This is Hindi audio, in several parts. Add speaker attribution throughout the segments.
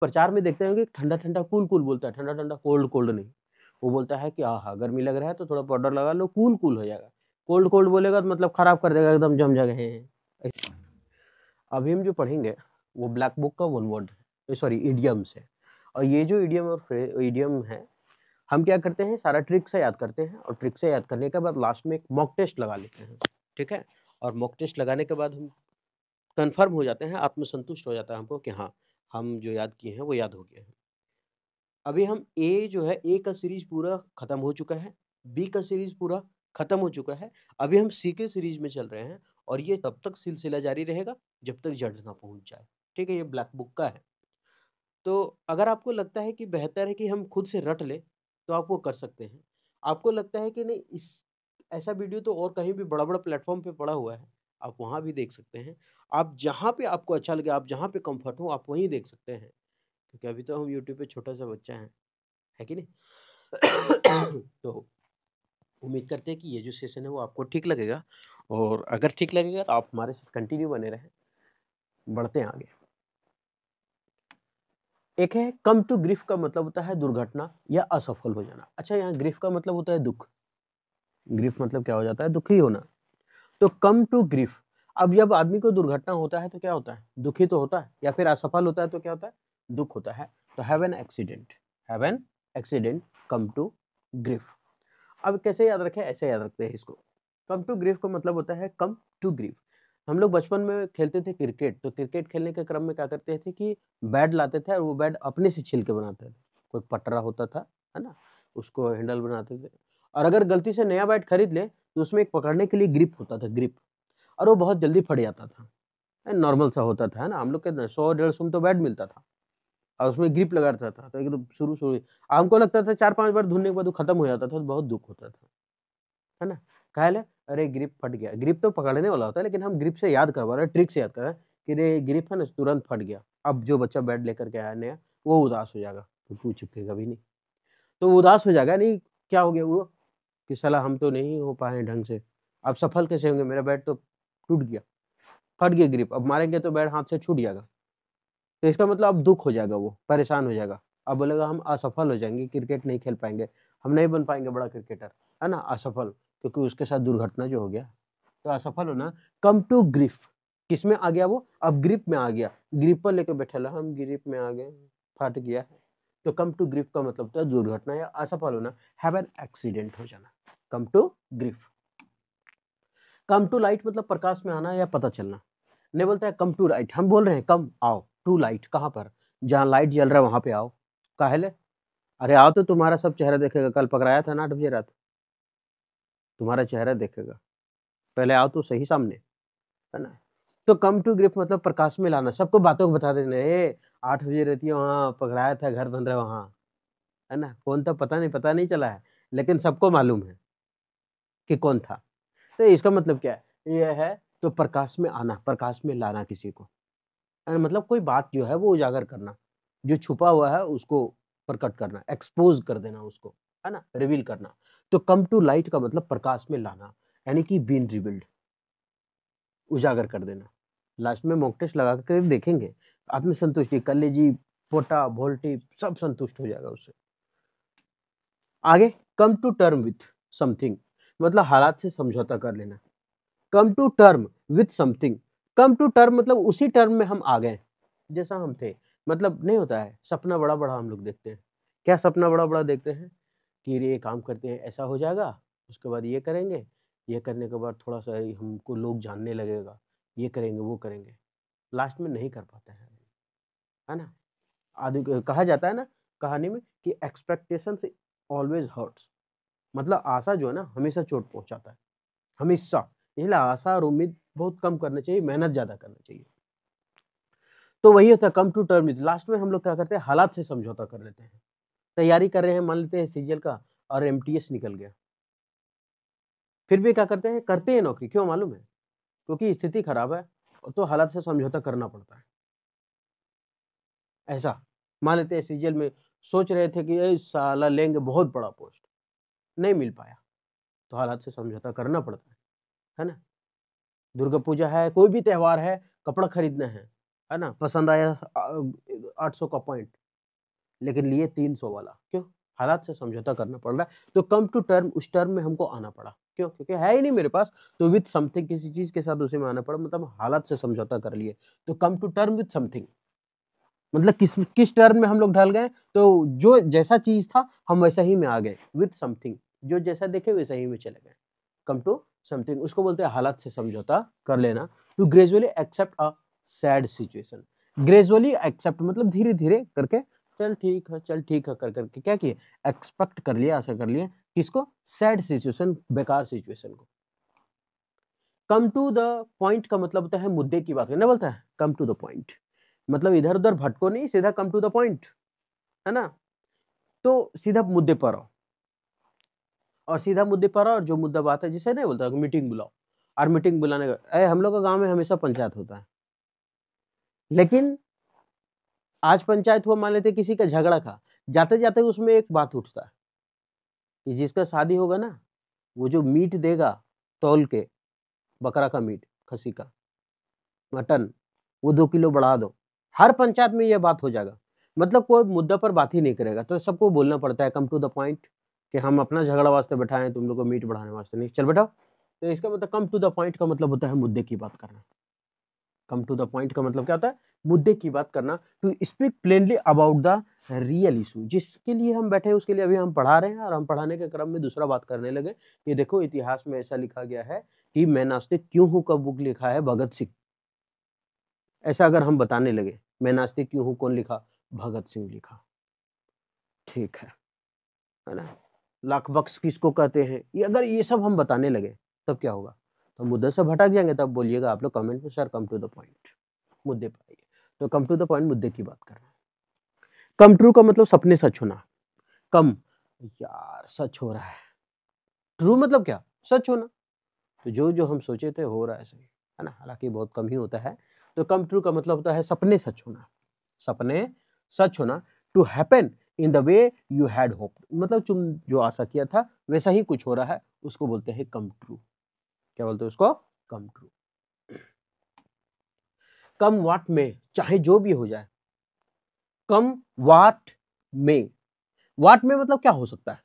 Speaker 1: प्रचार में देखते हैं कि ठंडा ठंडा कूल कूल बोलता है ठंडा ठंडा कोल्ड कोल्ड नहीं वो बोलता है कि आह गर्मी लग रहा है तो थोड़ा पाउडर लगा लो कूल कूल हो जाएगा कोल्ड कोल्ड बोलेगा तो मतलब खराब कर देगा एकदम जम जगह अभी हम जो पढ़ेंगे वो ब्लैक बुक का वन वर्ड सॉरी ईडियम्स है और ये जो ईडियम और ईडियम है हम क्या करते हैं सारा ट्रिक से याद करते हैं और ट्रिक से याद करने के बाद लास्ट में एक मॉक टेस्ट लगा लेते हैं ठीक है और मॉक टेस्ट लगाने के बाद हम कन्फर्म हो जाते हैं आत्मसंतुष्ट हो जाता है हमको कि हाँ हम जो याद किए हैं वो याद हो गया है अभी हम ए जो है ए का सीरीज पूरा ख़त्म हो चुका है बी का सीरीज पूरा ख़त्म हो चुका है अभी हम सी के सीरीज में चल रहे हैं और ये तब तक सिलसिला जारी रहेगा जब तक जड़ ना पहुंच जाए ठीक है ये ब्लैक बुक का है तो अगर आपको लगता है कि बेहतर है कि हम खुद से रट ले तो आप वो कर सकते हैं आपको लगता है कि नहीं इस ऐसा वीडियो तो और कहीं भी बड़ा बड़ा प्लेटफॉर्म पर पड़ा हुआ है आप वहाँ भी देख सकते हैं आप जहाँ पे आपको अच्छा लगे आप जहाँ पे कंफर्ट हो आप वहीं देख सकते हैं क्योंकि अभी तो हम यूट्यूब पे छोटा सा बच्चा है है कि नहीं तो उम्मीद करते हैं कि ये जो सेशन है वो आपको ठीक लगेगा और अगर ठीक लगेगा तो आप हमारे साथ कंटिन्यू बने रहें बढ़ते हैं आगे एक है कम टू ग्रीफ का मतलब होता है दुर्घटना या असफल हो जाना अच्छा यहाँ ग्रीफ का मतलब होता है दुख ग्रीफ मतलब क्या हो जाता है दुखी होना तो कम टू ग्रीफ अब जब आदमी को दुर्घटना होता है तो क्या होता है दुखी तो होता है या फिर असफल होता है तो क्या होता है दुख होता है तो have an accident have an accident come to grief अब कैसे याद रखें ऐसे याद रखते हैं इसको कम टू ग्रीफ का मतलब होता है कम टू ग्रीफ हम लोग बचपन में खेलते थे क्रिकेट तो क्रिकेट खेलने के क्रम में क्या करते थे कि बैट लाते थे और वो बैट अपने से छिलके बनाते थे कोई पटरा होता था है ना उसको हैंडल बनाते थे और अगर गलती से नया बैट खरीद ले तो उसमें एक पकड़ने के लिए ग्रिप होता था ग्रिप और वो बहुत जल्दी फट जाता था नॉर्मल सा होता था है ना हम लोग के सौ डेढ़ सौ में तो बैट मिलता था और उसमें ग्रिप लगा रहता था तो एकदम शुरू शुरू हमको लगता था चार पांच बार धुलने के बाद वो खत्म हो जाता था तो बहुत दुख होता था है ना कहल अरे ग्रिप फट गया ग्रिप तो पकड़ने वाला होता है लेकिन हम ग्रिप से याद करवा रहे हैं ट्रिक से याद कर रहे हैं कि रे ग्रिप है ना तुरंत फट गया अब जो बच्चा बैट लेकर के आया नया वो उदास हो जाएगा तो तू चिपकेगा भी नहीं तो उदास हो जाएगा नहीं क्या हो गया वो कि सलाह हम तो नहीं हो पाए ढंग से अब सफल कैसे होंगे मेरा बैट तो टूट गया फट गया ग्रिप अब मारेंगे तो बैट हाथ से छूट जाएगा तो इसका मतलब अब दुख हो जाएगा वो परेशान हो जाएगा अब बोलेगा हम असफल हो जाएंगे क्रिकेट नहीं खेल पाएंगे हम नहीं बन पाएंगे बड़ा क्रिकेटर है ना असफल क्योंकि उसके साथ दुर्घटना जो हो गया तो असफल होना कम टू ग्रिफ किस में आ गया वो अब ग्रिप में आ गया ग्रिप पर लेके बैठे हम ग्रिप में आ गए फट गया तो कम टू ग्रिफ का मतलब होता तो है दुर्घटना या असफल होना हैव एन एक्सीडेंट हो जाना come to grief come to light मतलब प्रकाश में आना या पता चलना नहीं बोलता है कम टू लाइट हम बोल रहे हैं कम आओ टू लाइट कहाँ पर जहाँ लाइट जल रहा है वहाँ पे आओ ले अरे आओ तो तुम्हारा सब चेहरा देखेगा कल पकड़ाया था ना आठ बजे रात तुम्हारा चेहरा देखेगा पहले आओ तो सही सामने है ना तो कम टू ग्रिप मतलब प्रकाश में लाना सबको बातों को बता देना ये आठ बजे रहती है वहाँ पकड़ाया था घर बन रहा है वहाँ है ना कौन था तो पता नहीं पता नहीं चला है लेकिन सबको मालूम है कि कौन था तो इसका मतलब क्या है यह है तो प्रकाश में आना प्रकाश में लाना किसी को मतलब कोई बात जो है वो उजागर करना जो छुपा हुआ है उसको प्रकट करना एक्सपोज कर देना उसको है ना रिवील करना तो कम टू लाइट का मतलब प्रकाश में लाना यानी कि बीन रिबिल्ड उजागर कर देना लास्ट में मॉक टेस्ट लगा कर देखेंगे आत्मसंतुष्टि कलेजी पोटा भोल्टी सब संतुष्ट हो जाएगा उससे आगे come to term with something मतलब हालात से समझौता कर लेना come to term with something come to term मतलब उसी टर्म में हम आ गए जैसा हम थे मतलब नहीं होता है सपना बड़ा बड़ा हम लोग देखते हैं क्या सपना बड़ा बड़ा देखते हैं कि ये काम करते हैं ऐसा हो जाएगा उसके बाद ये करेंगे ये करने के बाद थोड़ा सा हमको लोग जानने लगेगा ये करेंगे वो करेंगे लास्ट में नहीं कर पाते हैं है ना आदमी कहा जाता है ना कहानी में कि एक्सपेक्टेशन से ऑलवेज हर्ट्स मतलब आशा जो है ना हमेशा चोट पहुंचाता है हमेशा इसलिए आशा और उम्मीद बहुत कम करना चाहिए मेहनत ज़्यादा करना चाहिए तो वही होता है कम टू टर्म लास्ट में हम लोग क्या करते हैं हालात से समझौता कर लेते हैं तैयारी कर रहे हैं मान लेते हैं सीजीएल का और एमटीएस निकल गया फिर भी क्या करते हैं करते हैं नौकरी क्यों मालूम है क्योंकि स्थिति खराब है तो हालात से समझौता करना पड़ता है ऐसा मान लेते हैं सीजीएल में सोच रहे थे कि साला लेंगे बहुत बड़ा पोस्ट नहीं मिल पाया तो हालात से समझौता करना पड़ता है है ना दुर्गा पूजा है कोई भी त्यौहार है कपड़ा खरीदना है है ना पसंद आया आठ सौ का पॉइंट लेकिन लिए तीन सौ वाला क्यों हालात से समझौता करना पड़ रहा है तो कम टू टर्म उस टर्म में हमको आना पड़ा क्यों क्योंकि है ही नहीं मेरे पास तो विथ समथिंग किसी चीज के साथ उसे मैं आना पड़ा मतलब हालात से समझौता कर लिए तो come to term with something मतलब किस किस टर्म में हम लोग ढल गए तो जो जैसा चीज था हम वैसा ही में आ गए विथ समथिंग जो जैसा देखे वैसा ही में चले गए कम टू समथिंग उसको बोलते हैं हालात से समझौता कर लेना to gradually accept a sad situation gradually accept मतलब धीरे धीरे करके चल ठीक है चल ठीक है कर करके क्या किए एक्सपेक्ट कर लिया आशा कर लिया किसको सैड सिचुएशन बेकार सिचुएशन को कम टू द पॉइंट का मतलब होता है मुद्दे की बात करना बोलता है कम टू द पॉइंट मतलब इधर उधर भटको नहीं सीधा कम टू द पॉइंट है ना तो सीधा मुद्दे पर आओ और सीधा मुद्दे पर आओ और जो मुद्दा बात है जिसे नहीं बोलता मीटिंग बुलाओ और मीटिंग बुलाने का अरे हम लोग का गाँव में हमेशा पंचायत होता है लेकिन आज पंचायत हुआ मान लेते किसी का झगड़ा का जाते जाते उसमें एक बात उठता है कि जिसका शादी होगा ना वो जो मीट देगा तौल के बकरा का मीट खसी का मटन वो दो किलो बढ़ा दो हर पंचायत में यह बात हो जाएगा मतलब कोई मुद्दा पर बात ही नहीं करेगा तो सबको बोलना पड़ता है कम टू द पॉइंट कि हम अपना झगड़ा वास्ते बैठाएं तुम लोग को मीट बढ़ाने वास्ते नहीं चल बैठाओ तो इसका मतलब कम टू द पॉइंट का मतलब होता है मुद्दे की बात करना कम टू द पॉइंट का मतलब क्या होता है मुद्दे की बात करना to speak plainly about the real issue जिसके लिए हम बैठे हैं उसके लिए अभी हम पढ़ा रहे हैं और हम पढ़ाने के क्रम में दूसरा बात करने लगे ये देखो इतिहास में ऐसा लिखा गया है कि मैं नास्तिक क्यों हूँ का बुक लिखा है भगत सिंह ऐसा अगर हम बताने लगे मैं नास्तिक क्यों हूँ कौन लिखा भगत सिंह लिखा ठीक है है ना लाख बक्स किसको कहते हैं ये अगर ये सब हम बताने लगे तब क्या होगा तो मुद्दे से भटक जाएंगे तब बोलिएगा आप लोग कमेंट में sir come to the point मुद्दे पर आइए तो कम टू द पॉइंट मुद्दे की बात करना कम ट्रू का मतलब सपने सच होना कम यार सच हो रहा है ट्रू मतलब क्या सच होना तो जो जो हम सोचे थे हो रहा है सही है ना हालांकि बहुत कम ही होता है तो कम ट्रू का मतलब होता है सपने सच होना सपने सच होना to happen in the way you had hope मतलब तुम जो आशा किया था वैसा ही कुछ हो रहा है उसको बोलते हैं कम ट्रू क्या बोलते हैं उसको कम ट्रू कम वाट में चाहे जो भी हो जाए कम वाट में वाट में मतलब क्या हो सकता है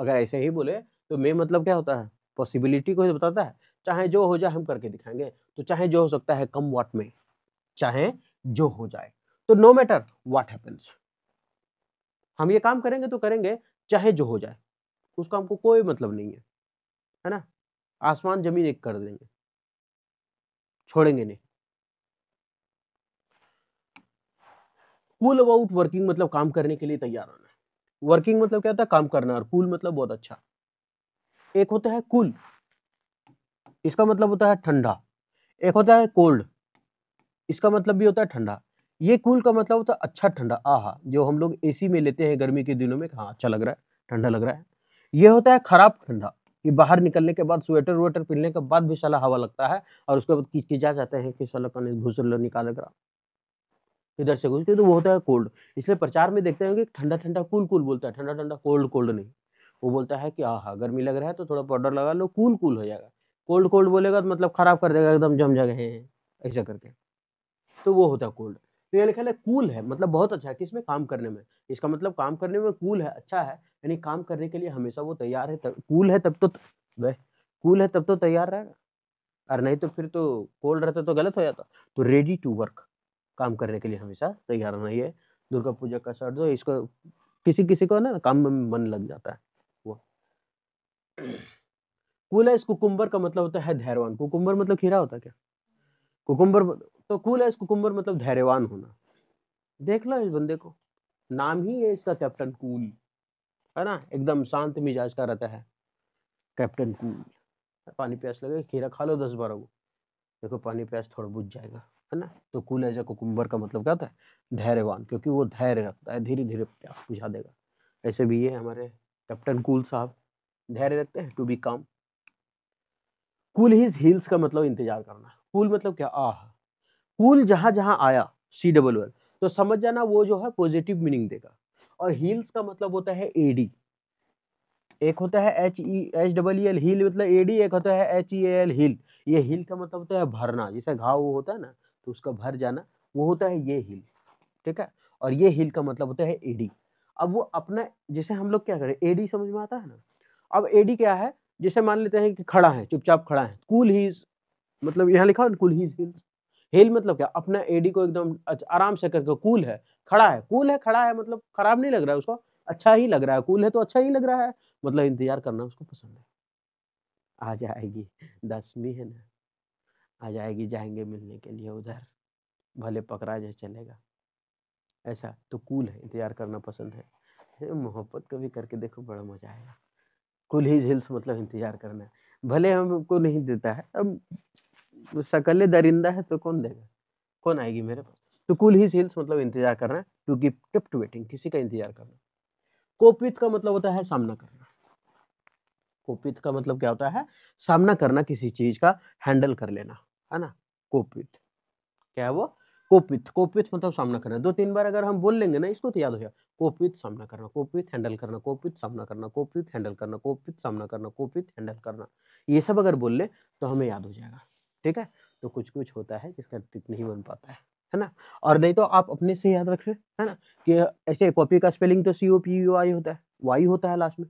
Speaker 1: अगर ऐसे ही बोले तो में मतलब क्या होता है पॉसिबिलिटी को बताता है चाहे जो हो जाए हम करके दिखाएंगे तो चाहे जो हो सकता है कम वाट में चाहे जो हो जाए तो नो मैटर वाट है हम ये काम करेंगे तो करेंगे चाहे जो हो जाए उसका हमको कोई मतलब नहीं है है ना आसमान जमीन एक कर देंगे छोड़ेंगे नहीं कूल अबाउट वर्किंग मतलब काम करने के लिए तैयार होना वर्किंग मतलब क्या होता है काम करना और कूल मतलब बहुत अच्छा एक होता है कूल इसका मतलब होता है ठंडा एक होता है कोल्ड इसका मतलब भी होता है ठंडा ये कूल का मतलब होता है अच्छा ठंडा आहा जो हम लोग एसी में लेते हैं गर्मी के दिनों में हाँ अच्छा लग रहा है ठंडा लग रहा है ये होता है खराब ठंडा कि बाहर निकलने के बाद स्वेटर वेटर पहनने के बाद भी साला हवा लगता है और उसके बाद किचकिचा जाते हैं कि साला कौन घुस लो निकाल कर इधर से घुस के तो वो होता है कोल्ड इसलिए प्रचार में देखते हैं कि ठंडा ठंडा कूल कूल बोलता है ठंडा ठंडा कोल्ड कोल्ड नहीं वो बोलता है कि आह गर्मी लग रहा है तो थोड़ा पाउडर लगा लो कूल कूल हो जाएगा कोल्ड कोल्ड बोलेगा तो मतलब खराब कर देगा एकदम जम जगह ऐसा करके तो वो होता है कोल्ड तो ये लिखा है कूल है मतलब बहुत अच्छा है किसमें काम करने में इसका मतलब काम करने में कूल है अच्छा है यानी काम करने के लिए हमेशा वो तैयार है कूल है तब तो वह कूल है तब तो तैयार रहेगा और नहीं तो फिर तो कोल्ड रहता तो गलत हो जाता तो रेडी टू वर्क काम करने के लिए हमेशा तैयार रहना ये दुर्गा पूजा का शर्ट जो इसको किसी किसी को ना काम में मन लग जाता है वो कूल है इस कुकुम्बर का मतलब होता है धैर्वान कुकुम्बर मतलब खीरा होता है क्या कुकुम्बर तो कूल एज कुकुम्बर मतलब धैर्यवान होना देख लो इस बंदे को नाम ही है इसका कैप्टन कूल है ना एकदम शांत मिजाज का रहता है कैप्टन कूल पानी प्यास लगे खीरा खा लो दस बारह वो देखो पानी प्यास थोड़ा बुझ जाएगा है ना तो कूल एज कुकुम्बर का मतलब क्या होता है धैर्यवान क्योंकि वो धैर्य रखता है धीरे धीरे प्यास बुझा देगा ऐसे भी ये हमारे कैप्टन कूल साहब धैर्य रखते हैं to be calm cool his heels का मतलब इंतजार करना कूल मतलब क्या आह कूल जहां जहां आया सी डबल वन तो समझ जाना वो जो है पॉजिटिव मीनिंग देगा और हील्स का मतलब होता है एडी एक होता है H E H double L heel मतलब एडी एक होता है एच ई एल हील ये हील का मतलब होता है भरना जैसे घाव वो होता है ना तो उसका भर जाना वो होता है ये हील ठीक है और ये हील का मतलब होता है एडी अब वो अपना जैसे हम लोग क्या करें एडी समझ में आता है ना अब एडी क्या है जैसे मान लेते हैं कि खड़ा है चुपचाप खड़ा है कूल हीज मतलब यहाँ लिखा है कूल हीज हील्स हेल मतलब क्या अपना एडी को एकदम आराम से करके कूल है खड़ा है कूल है खड़ा है मतलब खराब नहीं लग रहा है उसको अच्छा ही लग रहा है कूल है तो अच्छा ही लग रहा है मतलब इंतजार करना उसको पसंद है आ जाएगी दसवीं है ना आ जाएगी जाएंगे मिलने के लिए उधर भले पकड़ा जाए चलेगा ऐसा तो कूल है इंतजार करना पसंद है मोहब्बत कभी करके देखो बड़ा मजा आएगा कुल ही झील्स मतलब इंतजार करना भले हमको नहीं देता है अब सकल दरिंदा है तो कौन देगा कौन आएगी मेरे पास तो कुल ही सेल्स मतलब इंतजार करना टू गिव किप्ट वेटिंग किसी का इंतजार करना कोपित का मतलब होता है सामना करना कोपित का मतलब क्या होता है सामना करना किसी चीज का हैंडल कर लेना है ना कोपित क्या है वो कोपित कोपित मतलब सामना करना दो तीन बार अगर हम बोल लेंगे ना इसको तो याद हो जाएगा कोपित सामना करना कोपित हैंडल करना कोपित सामना करना कोपित हैंडल करना कोपित सामना करना कोपित हैंडल करना ये सब अगर बोल ले तो हमें याद हो जाएगा ठीक है तो कुछ कुछ होता है जिसका ट्रिक नहीं बन पाता है है ना और नहीं तो आप अपने से याद रख है ना कि ऐसे कॉपी का स्पेलिंग तो सी ओ पी यू आई होता है वाई होता है लास्ट में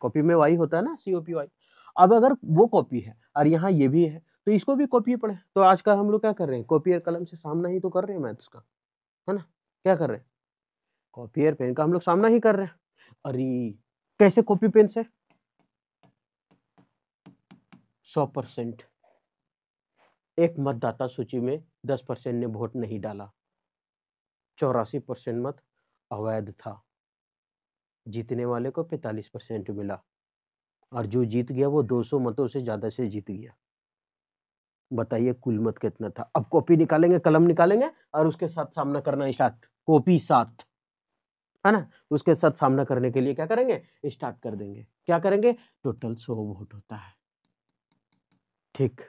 Speaker 1: कॉपी में वाई होता है ना सी ओ पी वाई अब अगर वो कॉपी है और यहाँ ये भी है तो इसको भी कॉपी पढ़े तो आजकल हम लोग क्या कर रहे हैं कॉपी कलम से सामना ही तो कर रहे हैं मैथ्स का है ना क्या कर रहे हैं कॉपी और पेन का हम लोग सामना ही कर रहे हैं अरे कैसे कॉपी पेन से सौ परसेंट एक मतदाता सूची में 10 परसेंट ने वोट नहीं डाला चौरासी परसेंट मत अवैध था जीतने वाले को 45 परसेंट मिला और जो जीत गया वो 200 मतों से ज़्यादा से जीत गया बताइए कुल मत कितना था अब कॉपी निकालेंगे कलम निकालेंगे और उसके साथ सामना करना स्टार्ट कॉपी साथ है ना उसके साथ सामना करने के लिए क्या करेंगे स्टार्ट कर देंगे क्या करेंगे टोटल सौ वोट होता है ठीक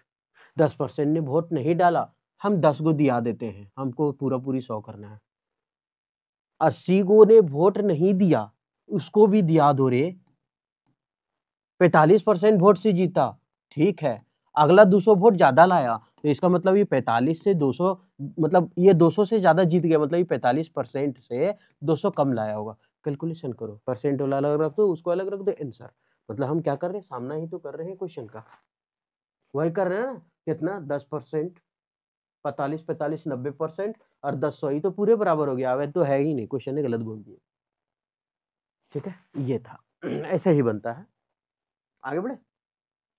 Speaker 1: दस परसेंट ने वोट नहीं डाला हम दस को दिया देते हैं हमको पूरा पूरी सौ करना है अस्सी को ने वोट नहीं दिया उसको भी दिया दो रे पैतालीस परसेंट वोट से जीता ठीक है अगला दो सौ वोट ज्यादा लाया तो इसका मतलब ये पैतालीस से दो सौ मतलब ये दो सौ से ज्यादा जीत गया मतलब ये पैतालीस परसेंट से दो सौ कम लाया होगा कैलकुलेशन करो परसेंट वाला अलग रख दो उसको अलग रख दो आंसर मतलब हम क्या कर रहे हैं सामना ही तो कर रहे हैं क्वेश्चन का वही कर रहे हैं ना कितना दस परसेंट पैतालीस पैतालीस नब्बे परसेंट और दस सौ ही तो पूरे बराबर हो गया अवैध तो है ही नहीं क्वेश्चन ने गलत बोल दिया ठीक है ये था ऐसा ही बनता है आगे बढ़े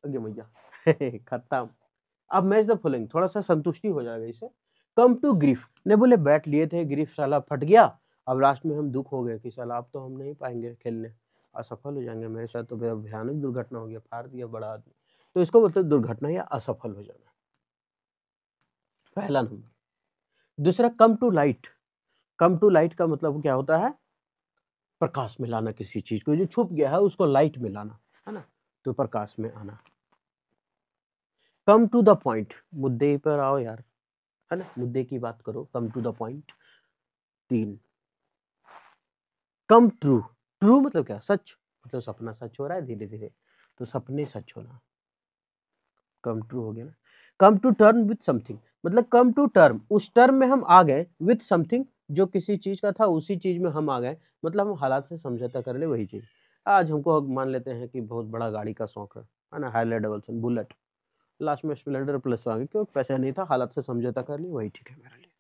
Speaker 1: आगे मैया खत्म अब मैच द फुलिंग थोड़ा सा संतुष्टि हो जाएगा इसे कम टू ग्रीफ ने बोले बैट लिए थे ग्रीफ साला फट गया अब लास्ट में हम दुख हो गए कि साला अब तो हम नहीं पाएंगे खेलने असफल हो जाएंगे मेरे साथ तो भयानक दुर्घटना हो गया फार दिया बड़ा आदमी तो इसको बोलते हैं दुर्घटना या असफल हो जाना पहला नंबर दूसरा come to light come to light का मतलब क्या होता है प्रकाश में लाना किसी चीज को जो छुप गया है उसको लाइट में लाना है ना तो प्रकाश में आना कम टू द पॉइंट मुद्दे पर आओ यार है ना मुद्दे की बात करो कम टू द पॉइंट तीन कम ट्रू ट्रू मतलब क्या सच मतलब सपना सच हो रहा है धीरे धीरे तो सपने सच होना कम टू हो गया ना come to term with something मतलब कम टू टर्म उस टर्म में हम आ गए विथ समथिंग जो किसी चीज़ का था उसी चीज़ में हम आ गए मतलब हम हालात से समझौता कर ले वही चीज़ आज हमको मान लेते हैं कि बहुत बड़ा गाड़ी का शौक है है ना हाईलर डबल्सन बुलेट लास्ट में स्प्लेंडर प्लस आ गए क्योंकि पैसा नहीं था हालात से समझौता कर ली वही ठीक है मेरे लिए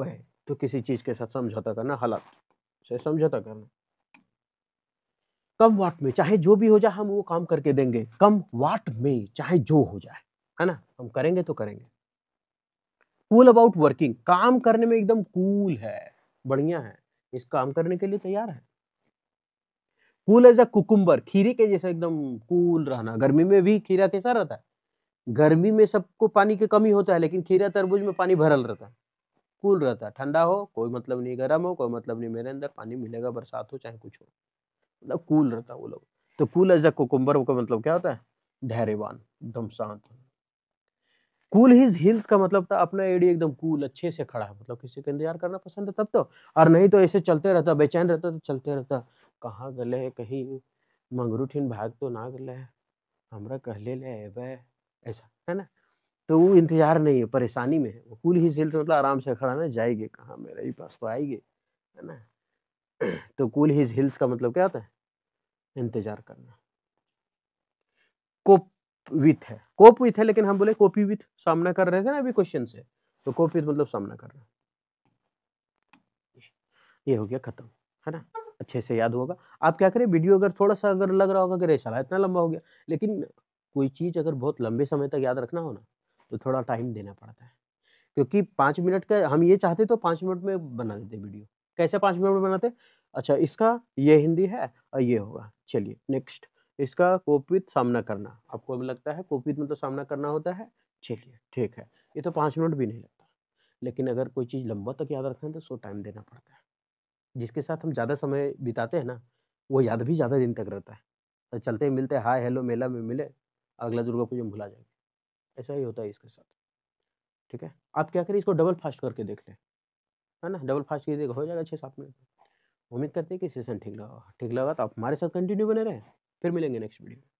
Speaker 1: वही तो किसी चीज़ के साथ समझौता करना हालात से समझौता करना कम वाट में चाहे जो भी हो जाए हम वो काम करके देंगे कम वाट में चाहे जो हो जाए है ना हम करेंगे तो करेंगे कूल अबाउट वर्किंग काम करने में एकदम कूल cool है बढ़िया है इस काम करने के लिए तैयार है कूल एज अ कुकुम्बर खीरे के जैसा एकदम कूल रहना गर्मी में भी खीरा कैसा रहता है गर्मी में सबको पानी की कमी होता है लेकिन खीरा तरबूज में पानी भरल रहता है कूल रहता है ठंडा हो कोई मतलब नहीं गर्म हो कोई मतलब नहीं मेरे अंदर पानी मिलेगा बरसात हो चाहे कुछ हो मतलब कूल रहता है वो लोग तो कूल एज अ कोकुम्बर का मतलब क्या होता है धैर्यवान एकदम शांत कूल हिज हिल्स का मतलब था अपना एडी एकदम कूल अच्छे से खड़ा है मतलब किसी का इंतजार करना पसंद है तब तो और नहीं तो ऐसे चलते रहता बेचैन रहता तो चलते रहता कहाँ गले है कहीं मंगरूठिन भाग तो ना गले है हमरा कहले ले एबे ऐसा है ना तो वो इंतजार नहीं है परेशानी में है वो कूल ही सेल्स मतलब आराम से खड़ा ना जाएगी कहाँ मेरे ही पास तो आएगी है ना हम्म। तो कूल हिज हिल्स का मतलब क्या होता है इंतजार करना कोप विथ है कोप विथ है लेकिन हम बोले कॉपी विथ सामना कर रहे थे ना अभी क्वेश्चन से तो कोप विथ मतलब सामना करना ये हो गया खत्म है ना अच्छे से याद होगा आप क्या करें वीडियो अगर थोड़ा सा अगर लग रहा होगा कि रे इतना लंबा हो गया लेकिन कोई चीज़ अगर बहुत लंबे समय तक याद रखना हो ना तो थोड़ा टाइम देना पड़ता है क्योंकि पांच मिनट का हम ये चाहते तो पांच मिनट में बना देते वीडियो कैसे पाँच मिनट में बनाते अच्छा इसका ये हिंदी है और ये होगा चलिए नेक्स्ट इसका कोपित सामना करना आपको अभी लगता है कोपित में तो सामना करना होता है चलिए ठीक है ये तो पाँच मिनट भी नहीं लगता लेकिन अगर कोई चीज़ लंबा तक याद रखें तो सो टाइम देना पड़ता है जिसके साथ हम ज़्यादा समय बिताते हैं ना वो याद भी ज़्यादा दिन तक रहता है तो चलते ही मिलते हाय हेलो मेला में मिले अगला दुर्गा पूजा भुला जाएंगे ऐसा ही होता है इसके साथ ठीक है आप क्या करिए इसको डबल फास्ट करके देख लें है ना डबल फास्ट कीजिएगा हो जाएगा छः सात मिनट उम्मीद करते हैं कि सेशन ठीक लगा ठीक लगा तो आप हमारे साथ कंटिन्यू बने रहें फिर मिलेंगे नेक्स्ट वीडियो